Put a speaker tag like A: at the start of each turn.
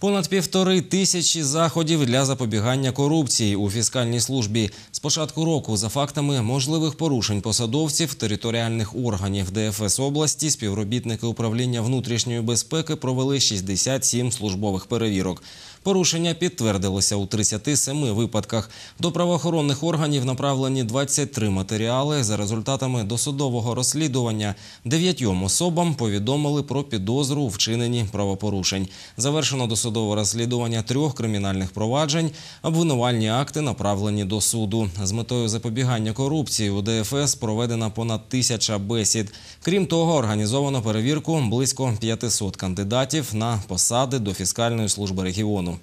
A: Понад півтори тисячі заходів для запобігання корупції у фіскальній службі з початку року за фактами можливих порушень посадовців територіальних органів ДФС області співробітники управління внутрішньої безпеки провели 67 службових перевірок. Порушення підтвердилося у 37 випадках. До правоохоронних органів направлені 23 матеріали. За результатами досудового розслідування дев'ятьом особам повідомили про підозру у вчиненні правопорушень. Завершено досудове розслідування трьох кримінальних проваджень. Обвинувальні акти направлені до суду. З метою запобігання корупції у ДФС проведена понад тисяча бесід. Крім того, організовано перевірку близько 500 кандидатів на посади до фіскальної служби регіону.